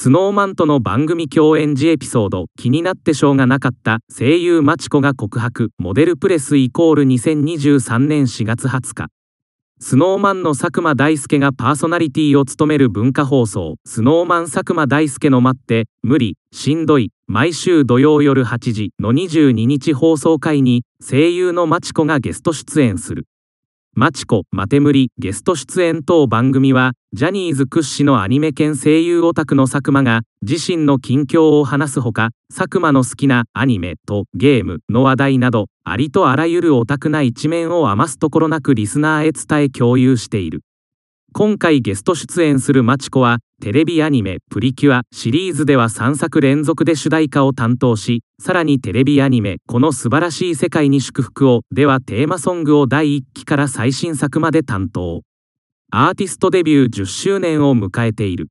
スノーマンとの番組共演時エピソード気になってしょうがなかった声優マチコが告白モデルプレスイコール2023年4月20日スノーマンの佐久間大介がパーソナリティを務める文化放送スノーマン佐久間大介の待って無理しんどい毎週土曜夜8時の22日放送回に声優のマチコがゲスト出演するマチコ、マテムリ、ゲスト出演等番組は、ジャニーズ屈指のアニメ兼声優オタクの佐久間が、自身の近況を話すほか、佐久間の好きなアニメとゲームの話題など、ありとあらゆるオタクな一面を余すところなくリスナーへ伝え共有している。今回ゲスト出演するマチコはテレビアニメ「プリキュア」シリーズでは3作連続で主題歌を担当しさらにテレビアニメ「この素晴らしい世界に祝福を」ではテーマソングを第1期から最新作まで担当アーティストデビュー10周年を迎えている